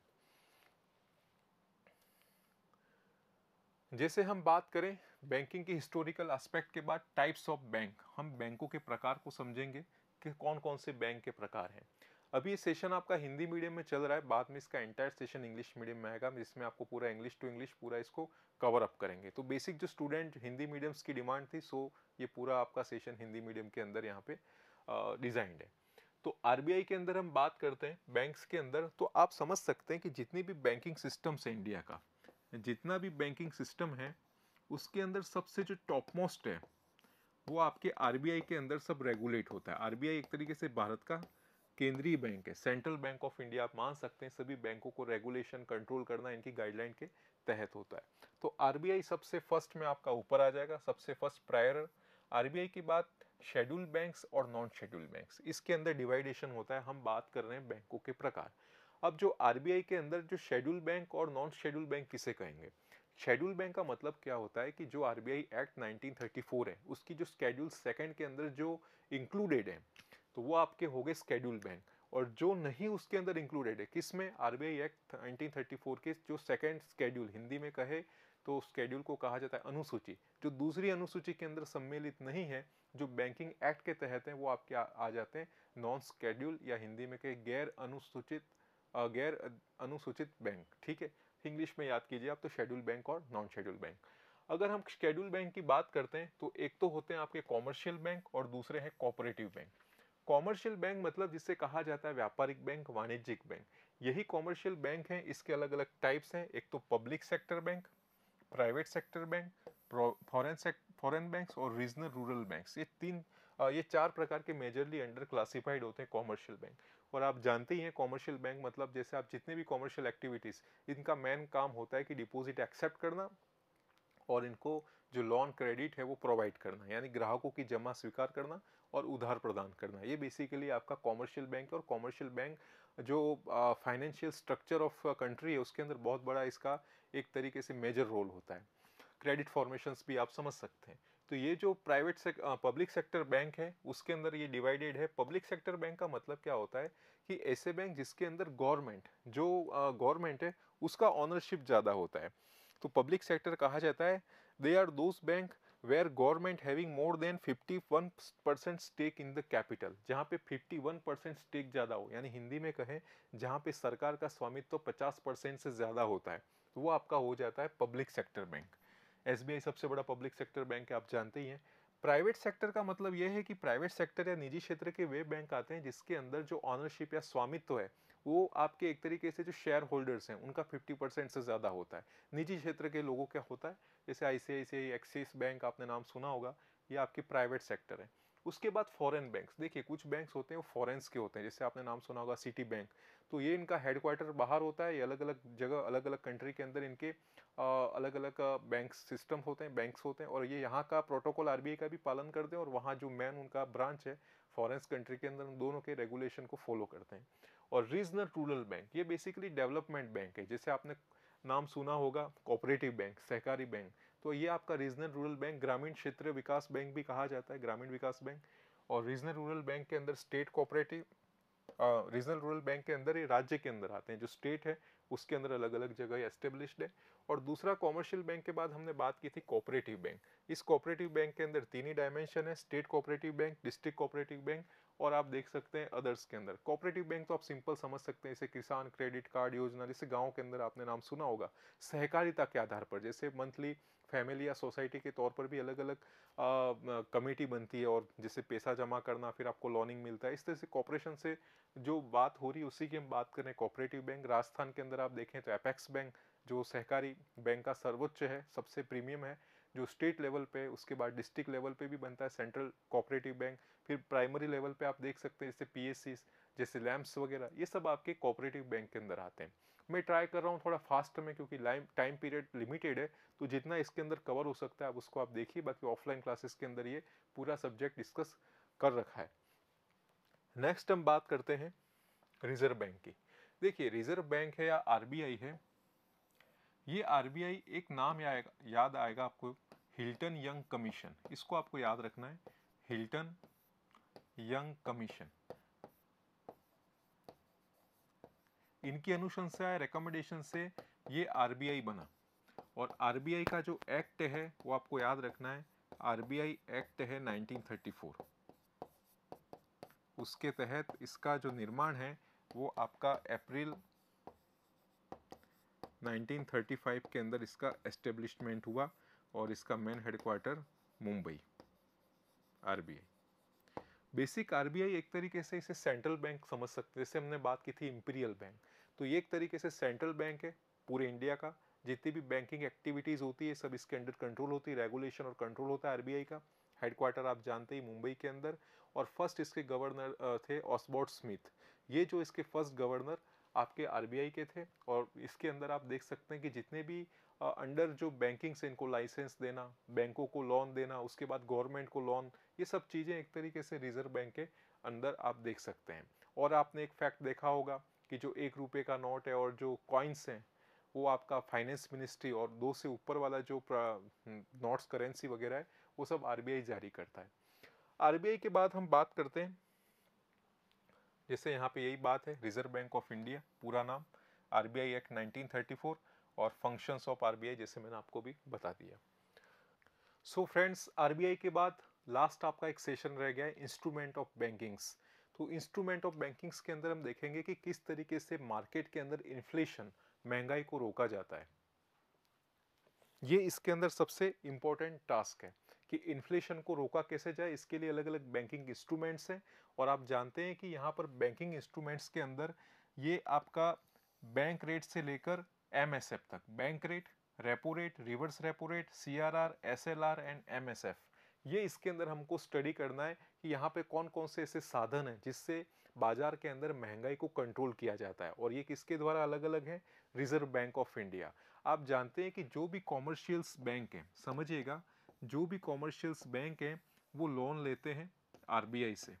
जैसे हम बात करें बैंकिंग के हिस्टोरिकल एस्पेक्ट के बाद टाइप्स ऑफ बैंक हम बैंकों के प्रकार को समझेंगे कि कौन कौन से बैंक के प्रकार हैं अभी ये सेशन आपका हिंदी मीडियम में चल रहा है बाद में इसका एंटायर सेशन इंग्लिश मीडियम में आएगा जिसमें आपको पूरा इंग्लिश टू इंग्लिश पूरा इसको कवर अप करेंगे तो बेसिक जो स्टूडेंट हिंदी मीडियम्स की डिमांड थी सो ये पूरा आपका सेशन हिंदी मीडियम के अंदर यहाँ पे डिज़ाइंड है तो आरबीआई के अंदर हम बात करते हैं बैंक्स के अंदर तो आप समझ सकते हैं कि जितनी भी बैंकिंग सिस्टम्स है इंडिया का जितना भी बैंकिंग सिस्टम है उसके अंदर सबसे जो टॉप मोस्ट है वो आपके आर के अंदर सब रेगुलेट होता है आर एक तरीके से भारत का केंद्रीय बैंक है सेंट्रल बैंक ऑफ इंडिया आप मान सकते हैं सभी बैंकों को रेगुलेशन कंट्रोल करना इनकी गाइडलाइन के तहत होता है तो आर सबसे फर्स्ट में आपका ऊपर आ जाएगा सबसे फर्स्ट प्रायर आर की बात शेड्यूल बैंक्स और नॉन शेड्यूल बैंक्स इसके अंदर डिवाइडेशन होता है हम बात कर रहे हैं बैंकों के प्रकार अब जो आर के अंदर जो शेड्यूल बैंक और नॉन शेड्यूल बैंक किसे कहेंगे शेड्यूल बैंक का मतलब क्या होता है कि जो आर एक्ट 1934 है उसकी जो स्केड्यूल सेकंड के अंदर जो इंक्लूडेड है तो वो आपके हो गए स्केड्यूल बैंक और जो नहीं उसके अंदर इंक्लूडेड है किस में आर एक्ट 1934 के जो सेकंड स्केड्यूल हिंदी में कहे तो स्केड्यूल को कहा जाता है अनुसूची जो दूसरी अनुसूची के अंदर सम्मिलित नहीं है जो बैंकिंग एक्ट के तहत हैं वो आपके आ, आ जाते हैं नॉन स्केड्यूल या हिंदी में कहे गैर अनुसूचित गैर अनुसूचित बैंक ठीक है इंग्लिश में याद कीजिए आप तो शेड्यूल बैंक और नॉन शेड्यूल बैंक अगर हम शेड्यूल बैंक की बात करते हैं तो एक तो होते हैं आपके कॉमर्शियल बैंक और दूसरे हैं कॉपरेटिव बैंक कॉमर्शियल बैंक मतलब जिसे कहा जाता है व्यापारिक बैंक वाणिज्यिक बैंक यही कॉमर्शियल बैंक हैं इसके अलग अलग टाइप्स हैं एक तो public sector bank private sector bank foreign foreign banks और रीजनल रूरल बैंक्स ये तीन ये चार प्रकार के मेजरली अंडर क्लासिफाइड होते हैं कॉमर्शियल बैंक और आप जानते ही हैं कॉमर्शियल बैंक मतलब जैसे आप जितने भी कॉमर्शियल एक्टिविटीज़ इनका मेन काम होता है कि डिपॉजिट एक्सेप्ट करना और इनको जो लोन क्रेडिट है वो प्रोवाइड करना यानी ग्राहकों की जमा स्वीकार करना और उधार प्रदान करना ये बेसिकली आपका कॉमर्शियल बैंक और कॉमर्शियल बैंक जो फाइनेंशियल स्ट्रक्चर ऑफ कंट्री है उसके अंदर बहुत बड़ा इसका एक तरीके से मेजर रोल होता है क्रेडिट फॉर्मेशंस भी आप समझ सकते हैं तो ये जो प्राइवेट सेक पब्लिक सेक्टर बैंक है उसके अंदर ये डिवाइडेड है पब्लिक सेक्टर बैंक का मतलब क्या होता है कि ऐसे बैंक जिसके अंदर गवर्नमेंट जो गवर्नमेंट है उसका ऑनरशिप ज़्यादा होता है तो पब्लिक सेक्टर कहा जाता है they are those banks where government having more than 51 percent stake in the capital जहाँ पे 51 परसेंट स्टेक ज़्यादा हो यानी हिंदी में कहें जहाँ पे सरकार का स्वामित्व तो 50 परसेंट से ज़्यादा होता है तो वो आपका हो जाता है पब्लिक सेक्टर बैंक एस सबसे बड़ा पब्लिक सेक्टर बैंक है आप जानते ही हैं प्राइवेट सेक्टर का मतलब यह है कि प्राइवेट सेक्टर या निजी क्षेत्र के वे बैंक आते हैं जिसके अंदर जो ऑनरशिप या स्वामित्व है वो आपके एक तरीके से जो शेयर होल्डर्स हैं उनका 50 परसेंट से ज़्यादा होता है निजी क्षेत्र के लोगों का होता है जैसे आई सी एक्सिस बैंक आपने नाम सुना होगा ये आपकी प्राइवेट सेक्टर है उसके बाद फॉरेन बैंक्स देखिए कुछ बैंक्स होते हैं वो फॉरेंस के होते हैं जैसे आपने नाम सुना होगा सिटी बैंक तो ये इनका हेडक्वार्टर बाहर होता है ये अलग अलग जगह अलग अलग कंट्री के अंदर इनके अलग अलग बैंक सिस्टम होते हैं बैंक्स होते हैं और ये यहाँ का प्रोटोकॉल आर का भी पालन करते हैं और वहाँ जो मैन उनका ब्रांच है फॉरेंस कंट्री के अंदर उन दोनों के रेगुलेशन को फॉलो करते हैं और रीजनल रूरल बैंक ये बेसिकली डेवलपमेंट बैंक है जैसे आपने नाम सुना होगा कोऑपरेटिव बैंक सहकारी बैंक तो ये आपका रीजनल रूरल बैंक ग्रामीण क्षेत्र विकास बैंक भी कहा जाता है ग्रामीण विकास बैंक और रीजनल रूरल बैंक के अंदर state cooperative regional rural bank के अंदर ये राज्य के अंदर आते हैं जो स्टेट है उसके अंदर अलग अलग जगह एस्टेब्लिश्ड है और दूसरा कॉमर्शियल बैंक के बाद हमने बात की थी कोऑपरेटिव बैंक इस कोऑपरेटिव बैंक के अंदर तीन ही डायमेंशन है state cooperative bank district cooperative bank और आप देख सकते हैं अदर्स के अंदर कोऑपरेटिव बैंक तो आप सिंपल समझ सकते हैं जैसे किसान क्रेडिट कार्ड योजना जैसे गाँव के अंदर आपने नाम सुना होगा सहकारिता के आधार पर जैसे मंथली फैमिली या सोसाइटी के तौर पर भी अलग अलग कमेटी बनती है और जिससे पैसा जमा करना फिर आपको लोनिंग मिलता है इस तरह से कॉपरेशन से जो बात हो रही है उसी की हम बात करें कॉपरेटिव बैंक राजस्थान के अंदर आप देखें तो एपेक्स बैंक जो सहकारी बैंक का सर्वोच्च है सबसे प्रीमियम है जो स्टेट लेवल पे उसके बाद डिस्ट्रिक्ट लेवल पे भी बनता है सेंट्रल कोऑपरेटिव बैंक फिर प्राइमरी लेवल पे आप देख सकते हैं जैसे पी जैसे लैम्प्स वगैरह ये सब आपके कोऑपरेटिव बैंक के अंदर आते हैं मैं ट्राई कर रहा हूँ थोड़ा फास्ट में क्योंकि टाइम पीरियड लिमिटेड है तो जितना इसके अंदर कवर हो सकता है आप उसको आप देखिए बाकी ऑफलाइन क्लासेस के अंदर ये पूरा सब्जेक्ट डिस्कस कर रखा है नेक्स्ट हम बात करते हैं रिजर्व बैंक की देखिए रिजर्व बैंक है या आरबीआई है ये आरबीआई एक नाम याद आएगा आपको हिल्टन यंग कमीशन इसको आपको याद रखना है हिल्टन यंग कमीशन इनकी अनुशंसा या रिकमेंडेशन से ये आर बना और आर का जो एक्ट है वो आपको याद रखना है आर एक्ट है 1934 उसके तहत इसका जो निर्माण है वो आपका अप्रैल 1935 के अंदर इसका एस्टेब्लिशमेंट हुआ और इसका main headquarter Mumbai R B I basic RBI एक तरीके से इसे सेंट्रल बैंक समझ सकते जैसे हमने बात की थी इम्पीरियल बैंक तो ये एक तरीके से सेंट्रल बैंक है पूरे इंडिया का जितनी भी बैंकिंग एक्टिविटीज़ होती है सब इसके अंडर कंट्रोल होती है रेगुलेशन और कंट्रोल होता है आरबीआई का हेडक्वार्टर आप जानते ही मुंबई के अंदर और फर्स्ट इसके गवर्नर थे ऑसबोर्ट स्मिथ ये जो इसके फर्स्ट गवर्नर आपके आरबीआई के थे और इसके अंदर आप देख सकते हैं कि जितने भी अंडर जो बैंकिंग से इनको लाइसेंस देना बैंकों को लोन देना उसके बाद गवर्नमेंट को लोन ये सब चीज़ें एक तरीके से रिज़र्व बैंक के अंदर आप देख सकते हैं और आपने एक फैक्ट देखा होगा कि जो एक रुपये का नोट है और जो कॉइन्स हैं वो आपका फाइनेंस मिनिस्ट्री और दो से ऊपर वाला जो नोट्स करेंसी हम्म, वगैरह है वो सब आर जारी करता है आर के बाद हम बात करते हैं जैसे यहाँ पे यही बात है रिजर्व बैंक ऑफ इंडिया पूरा नाम आरबीआई एक्ट 1934 और फंक्शंस ऑफ आर जैसे मैंने आपको भी बता दिया सो फ्रेंड्स आर के बाद लास्ट आपका एक सेशन रह गया है इंस्ट्रूमेंट ऑफ बैंकिंग्स तो इंस्ट्रूमेंट ऑफ बैंकिंग्स के अंदर हम देखेंगे कि किस तरीके से मार्केट के अंदर इन्फ्लेशन महंगाई को रोका जाता है ये इसके अंदर सबसे इम्पोर्टेंट टास्क है कि इन्फ्लेशन को रोका कैसे जाए इसके लिए अलग अलग बैंकिंग इंस्ट्रूमेंट्स हैं और आप जानते हैं कि यहाँ पर बैंकिंग इंस्ट्रूमेंट्स के अंदर ये आपका बैंक रेट से लेकर एम तक bank rate repo rate reverse repo rate C R S L R and M ये इसके अंदर हमको स्टडी करना है कि यहाँ पे कौन कौन से ऐसे साधन हैं जिससे बाज़ार के अंदर महंगाई को कंट्रोल किया जाता है और ये किसके द्वारा अलग अलग हैं रिज़र्व बैंक ऑफ इंडिया आप जानते हैं कि जो भी कॉमर्शियल्स बैंक हैं समझिएगा जो भी कॉमर्शियल्स बैंक हैं वो लोन लेते हैं आर से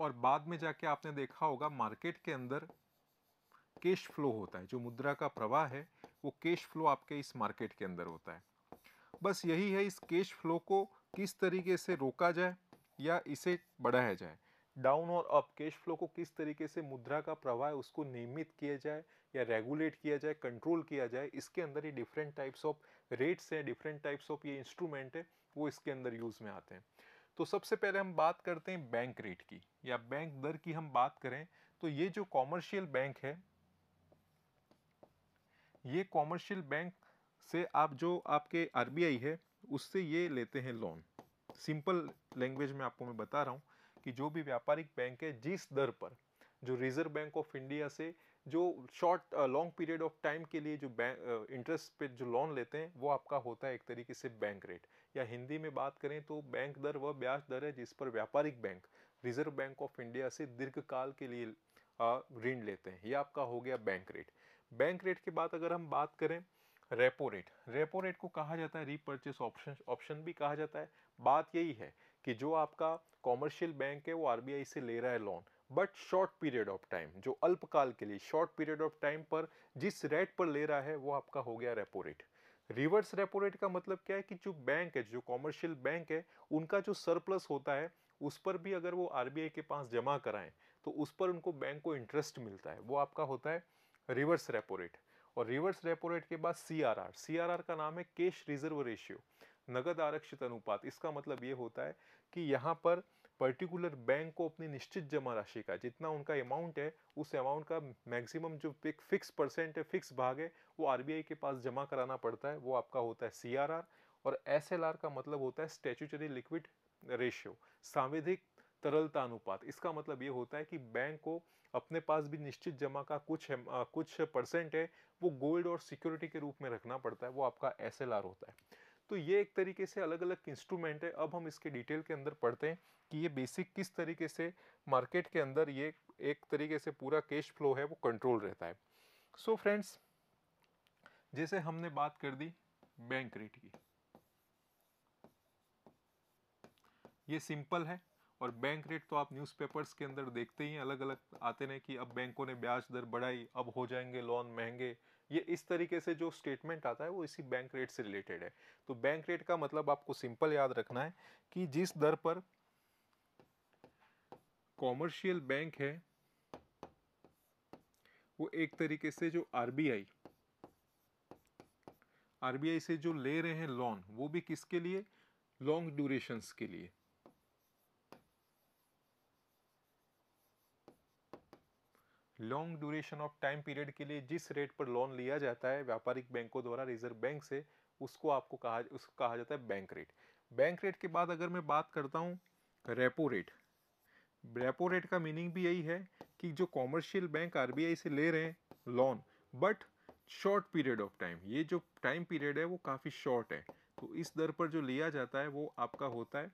और बाद में जाके आपने देखा होगा मार्केट के अंदर कैश फ्लो होता है जो मुद्रा का प्रवाह है वो कैश फ्लो आपके इस मार्केट के अंदर होता है बस यही है इस कैश फ्लो को किस तरीके से रोका जाए या इसे बढ़ाया जाए डाउन और अप कैश फ्लो को किस तरीके से मुद्रा का प्रवाह उसको नियमित किया जाए या रेगुलेट किया जाए कंट्रोल किया जाए इसके अंदर ये डिफरेंट टाइप्स ऑफ रेट्स हैं डिफरेंट टाइप्स ऑफ ये इंस्ट्रूमेंट है वो इसके अंदर यूज़ में आते हैं तो सबसे पहले हम बात करते हैं बैंक रेट की या बैंक दर की हम बात करें तो ये जो कॉमर्शियल बैंक है ये कॉमर्शियल बैंक से आप जो आपके आर है उससे ये लेते हैं लोन सिंपल लैंग्वेज में आपको मैं बता रहा हूँ कि जो भी व्यापारिक बैंक है जिस दर पर जो रिजर्व बैंक ऑफ इंडिया से जो short long period of time के लिए जो बैंक इंटरेस्ट पे जो लोन लेते हैं वो आपका होता है एक तरीके से बैंक रेट या हिंदी में बात करें तो बैंक दर वह ब्याज दर है जिस पर व्यापारिक bank reserve bank of India से दीर्घकाल के लिए ऋण लेते हैं यह आपका हो गया बैंक रेट बैंक रेट के बाद अगर हम बात करें रेपो रेट रेपो रेट को कहा जाता है रीपर्चेस ऑप्शन ऑप्शन भी कहा जाता है बात यही है कि जो आपका कॉमर्शियल बैंक है वो आरबीआई से ले रहा है loan but short period of time जो अल्पकाल के लिए शॉर्ट पीरियड ऑफ टाइम पर जिस रेट पर ले रहा है वो आपका हो गया repo rate reverse repo rate का मतलब क्या है कि जो बैंक है जो कॉमर्शियल बैंक है उनका जो सरप्लस होता है उस पर भी अगर वो आर के पास जमा कराएं तो उस पर उनको बैंक को इंटरेस्ट मिलता है वो आपका होता है रिवर्स रेपो रेट और रिवर्स रेपो रेट के बाद सीआरआर सीआरआर का नाम है कैश रिजर्व रेशियो नगद आरक्षित अनुपात इसका मतलब ये होता है कि यहाँ पर पर्टिकुलर बैंक को अपनी निश्चित जमा राशि का जितना उनका अमाउंट है उस अमाउंट का मैक्सिमम जो एक फिक्स परसेंट है फिक्स भाग है वो आरबीआई के पास जमा कराना पड़ता है वो आपका होता है सीआरआर और एसएलआर का मतलब होता है स्टेचुटरी लिक्विड रेशियो सांविधिक तरलता अनुपात इसका मतलब ये होता है कि बैंक को अपने पास भी निश्चित जमा का कुछ है, आ, कुछ परसेंट है वो गोल्ड और सिक्योरिटी के रूप में रखना पड़ता है वो आपका एस होता है तो ये एक तरीके से अलग अलग इंस्ट्रूमेंट है अब हम इसके डिटेल के अंदर पढ़ते हैं कि ये बेसिक किस तरीके से मार्केट के अंदर ये एक तरीके से पूरा कैश फ्लो है वो कंट्रोल रहता है सो so फ्रेंड्स जैसे हमने बात कर दी बैंक रेट की ये सिंपल है और बैंक रेट तो आप न्यूज़पेपर्स के अंदर देखते ही अलग अलग आते हैं कि अब बैंकों ने ब्याज दर बढ़ाई अब हो जाएंगे लोन महंगे ये इस तरीके से जो स्टेटमेंट आता है वो इसी बैंक रेट से रिलेटेड है तो बैंक रेट का मतलब आपको सिंपल याद रखना है कि जिस दर पर कॉमर्शियल बैंक है वो एक तरीके से जो आरबीआई आरबीआई से जो ले रहे हैं लोन वो भी किसके लिए लॉन्ग ड्यूरेशंस के लिए long duration of time period के लिए जिस रेट पर लोन लिया जाता है व्यापारिक बैंकों द्वारा रिजर्व बैंक से उसको आपको कहा उसको कहा जाता है बैंक रेट बैंक रेट के बाद अगर मैं बात करता हूँ रेपो रेट रेपो रेट का मीनिंग भी यही है कि जो कॉमर्शियल बैंक आर से ले रहे हैं loan but short period of time ये जो टाइम पीरियड है वो काफ़ी शॉर्ट है तो इस दर पर जो लिया जाता है वो आपका होता है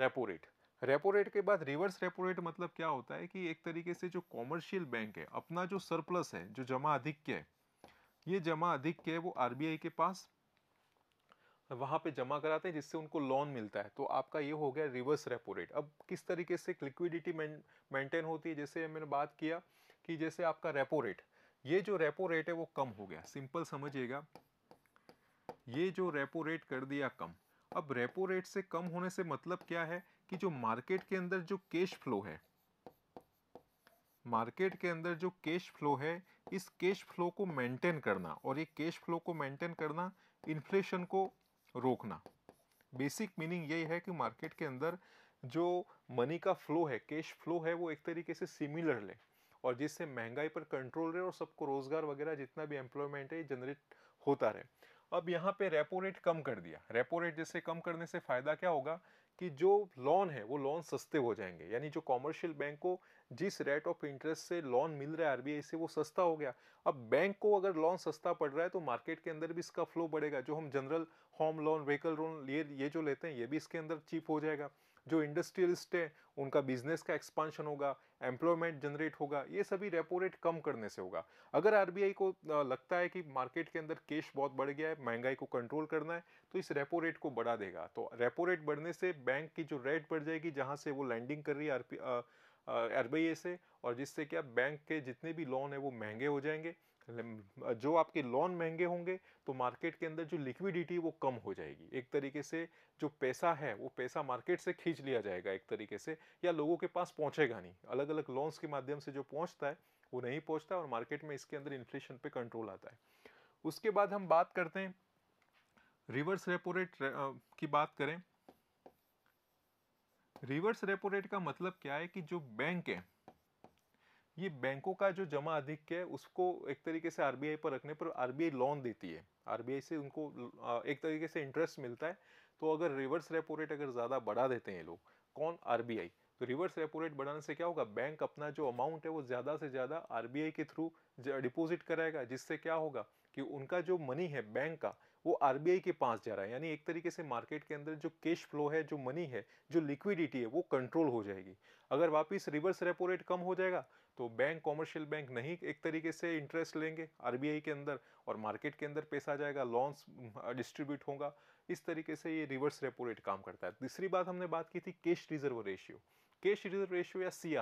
रेपो रेट रेपो रेट के बाद रिवर्स रेपो रेट मतलब क्या होता है कि एक तरीके से जो कॉमर्शियल बैंक है अपना जो सरप्लस है जो जमा अधिक है ये जमा अधिक है वो आरबीआई के पास वहाँ पे जमा कराते हैं जिससे उनको लोन मिलता है तो आपका ये हो गया रिवर्स रेपो रेट अब किस तरीके से लिक्विडिटी मेंटेन होती है जैसे मैंने बात किया कि जैसे आपका रेपो रेट ये जो रेपो रेट है वो कम हो गया सिंपल समझिएगा ये जो रेपो रेट कर दिया कम अब रेपो रेट से कम होने से मतलब क्या है कि जो मार्केट के अंदर जो कैश फ्लो है मार्केट के अंदर जो कैश फ्लो है इस कैश फ्लो को मेंटेन करना और ये कैश फ्लो को मेंटेन करना इन्फ्लेशन को रोकना बेसिक मीनिंग यही है कि मार्केट के अंदर जो मनी का फ्लो है कैश फ्लो है वो एक तरीके से सिमिलर ले और जिससे महंगाई पर कंट्रोल रहे और सबको रोज़गार वगैरह जितना भी एम्प्लॉयमेंट है जनरेट होता रहे अब यहाँ पे रेपो रेट कम कर दिया रेपो रेट जैसे कम करने से फ़ायदा क्या होगा कि जो लोन है वो लोन सस्ते हो जाएंगे यानी जो कॉमर्शियल बैंक को जिस रेट ऑफ इंटरेस्ट से लोन मिल रहा है आरबीआई से वो सस्ता हो गया अब बैंक को अगर लोन सस्ता पड़ रहा है तो मार्केट के अंदर भी इसका फ्लो बढ़ेगा जो हम general home loan vehicle loan ये ये जो लेते हैं ये भी इसके अंदर चीप हो जाएगा जो इंडस्ट्रियलिस्ट हैं उनका बिजनेस का एक्सपांशन होगा एम्प्लॉयमेंट जनरेट होगा ये सभी रेपो रेट कम करने से होगा अगर आर को लगता है कि मार्केट के अंदर केश बहुत बढ़ गया है महंगाई को कंट्रोल करना है तो इस रेपो रेट को बढ़ा देगा तो रेपो रेट बढ़ने से बैंक की जो रेट बढ़ जाएगी जहाँ से वो लैंडिंग कर रही है R P R B I से और जिससे क्या बैंक के जितने भी लोन है वो महंगे हो जाएंगे जो आपके लोन महंगे होंगे तो मार्केट के अंदर जो लिक्विडिटी वो कम हो जाएगी एक तरीके से जो पैसा है वो पैसा मार्केट से खींच लिया जाएगा एक तरीके से या लोगों के पास पहुंचेगा नहीं अलग अलग लोन्स के माध्यम से जो पहुंचता है वो नहीं पहुंचता और मार्केट में इसके अंदर इन्फ्लेशन पे कंट्रोल आता है उसके बाद हम बात करते हैं रिवर्स रेपो रेट की बात करें रिवर्स रेपो रेट का मतलब क्या है कि जो बैंक है ये बैंकों का जो जमा अधिक है उसको एक तरीके से आरबीआई पर रखने पर आरबीआई लोन देती है आरबीआई से उनको एक तरीके से इंटरेस्ट मिलता है तो अगर रिवर्स रेपो रेट अगर ज़्यादा बढ़ा देते हैं लोग कौन आरबीआई तो रिवर्स रेपो रेट बढ़ाने से क्या होगा बैंक अपना जो अमाउंट है वो ज़्यादा से ज़्यादा आरबीआई के थ्रू डिपोजिट कराएगा जिससे क्या होगा कि उनका जो मनी है बैंक का वो आरबीआई के पास जा रहा है यानी एक तरीके से मार्केट के अंदर जो कैश फ्लो है जो मनी है जो लिक्विडिटी है वो कंट्रोल हो जाएगी अगर वापस रिवर्स रेपो रेट कम हो जाएगा तो बैंक कॉमर्शियल बैंक नहीं एक तरीके से इंटरेस्ट लेंगे आरबीआई के अंदर और मार्केट के अंदर पैसा जाएगा लॉन्स डिस्ट्रीब्यूट होगा इस तरीके से ये रिवर्स रेपो रेट काम करता है तीसरी बात हमने बात की थी cash reserve ratio cash reserve ratio या सी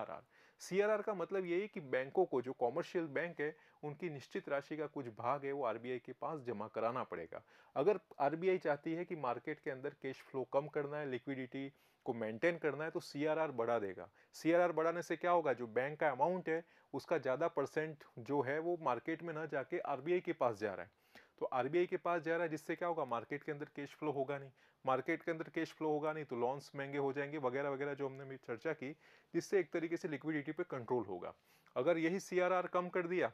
सीआरआर का मतलब यही है कि बैंकों को जो कॉमर्शियल बैंक है उनकी निश्चित राशि का कुछ भाग है वो आरबीआई के पास जमा कराना पड़ेगा अगर आरबीआई चाहती है कि मार्केट के अंदर कैश फ्लो कम करना है लिक्विडिटी को मेंटेन करना है तो सी बढ़ा देगा सी बढ़ाने से क्या होगा जो बैंक का अमाउंट है उसका ज़्यादा परसेंट जो है वो मार्केट में ना जाके आर के पास जा रहा है तो आर के पास जा रहा है जिससे क्या होगा मार्केट के अंदर कैश फ्लो होगा नहीं मार्केट के अंदर कैश फ्लो होगा नहीं तो लॉन्स महंगे हो जाएंगे वगैरह वगैरह जो हमने चर्चा की जिससे एक तरीके से लिक्विडिटी पर कंट्रोल होगा अगर यही सी कम कर दिया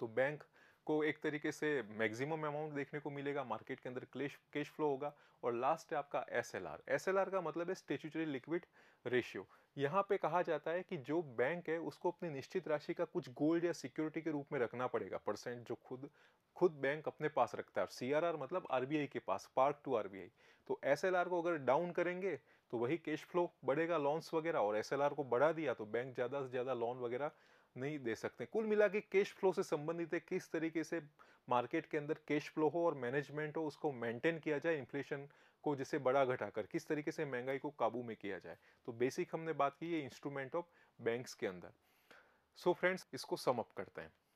तो बैंक आपको एक तरीके से मैक्सिमम अमाउंट देखने को मिलेगा मार्केट के अंदर क्लेश कैश फ्लो होगा और लास्ट है आपका एस एल का मतलब है स्टेचुटरी लिक्विड रेशियो यहाँ पे कहा जाता है कि जो बैंक है उसको अपनी निश्चित राशि का कुछ गोल्ड या सिक्योरिटी के रूप में रखना पड़ेगा परसेंट जो खुद खुद बैंक अपने पास रखता है सी मतलब आर के पास पार्क टू आर तो एस को अगर डाउन करेंगे तो वही कैश फ्लो बढ़ेगा लोन्स वगैरह और एस को बढ़ा दिया तो बैंक ज़्यादा से ज़्यादा लोन वगैरह नहीं दे सकते कुल मिला के कैश फ्लो से संबंधित है किस तरीके से मार्केट के अंदर कैश फ्लो हो और मैनेजमेंट हो उसको मेंटेन किया जाए इन्फ्लेशन को जिसे बड़ा घटाकर किस तरीके से महंगाई को काबू में किया जाए तो बेसिक हमने बात की है इंस्ट्रूमेंट ऑफ बैंक्स के अंदर सो so फ्रेंड्स इसको सम अप करते हैं